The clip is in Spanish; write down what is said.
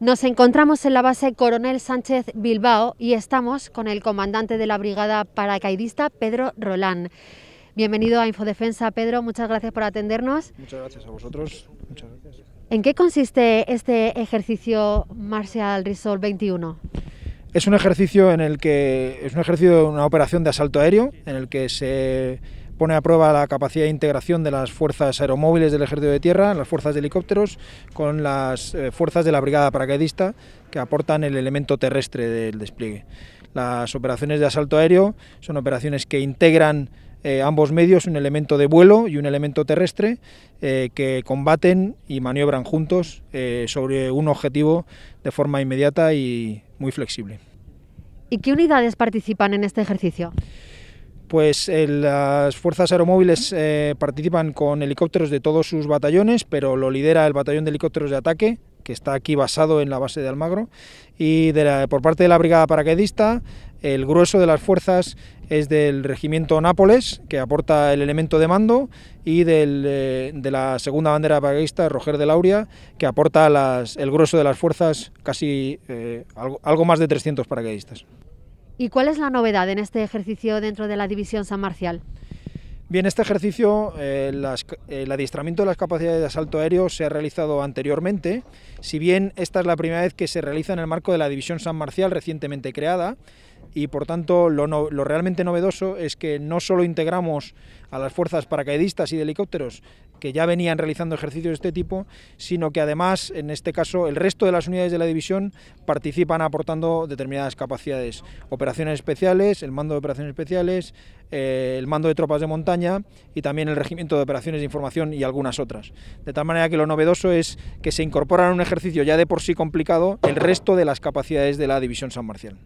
Nos encontramos en la base Coronel Sánchez Bilbao y estamos con el comandante de la brigada paracaidista, Pedro Rolán. Bienvenido a Infodefensa, Pedro. Muchas gracias por atendernos. Muchas gracias a vosotros. Muchas gracias. ¿En qué consiste este ejercicio Martial Resolve 21? Es un ejercicio en el que es un ejercicio una operación de asalto aéreo en el que se pone a prueba la capacidad de integración de las fuerzas aeromóviles del ejército de tierra, las fuerzas de helicópteros, con las eh, fuerzas de la brigada paracaidista que aportan el elemento terrestre del despliegue. Las operaciones de asalto aéreo son operaciones que integran eh, ambos medios un elemento de vuelo y un elemento terrestre eh, que combaten y maniobran juntos eh, sobre un objetivo de forma inmediata y muy flexible. ¿Y qué unidades participan en este ejercicio? pues las fuerzas aeromóviles participan con helicópteros de todos sus batallones, pero lo lidera el batallón de helicópteros de ataque, que está aquí basado en la base de Almagro, y por parte de la brigada paracaidista el grueso de las fuerzas es del regimiento Nápoles, que aporta el elemento de mando, y eh, de la segunda bandera Paracaidista Roger de Lauria, que aporta el grueso de las fuerzas, casi eh, algo, algo, más de 300 paracaidistas. ¿Y cuál es la novedad en este ejercicio dentro de la División San Marcial? Bien, este ejercicio, eh, el adiestramiento de las capacidades de asalto aéreo se ha realizado anteriormente, si bien esta es la primera vez que se realiza en el marco de la División San Marcial recientemente creada, y por tanto lo, lo realmente novedoso es que no solo integramos a las fuerzas paracaidistas y de helicópteros que ya venían realizando ejercicios de este tipo, sino que además, en este caso, el resto de las unidades de la división participan aportando determinadas capacidades. Operaciones especiales, el mando de operaciones especiales, eh, el mando de tropas de montaña y también el regimiento de operaciones de información y algunas otras. De tal manera que lo novedoso es que se incorporan a un ejercicio ya de por sí complicado el resto de las capacidades de la división San Marcial.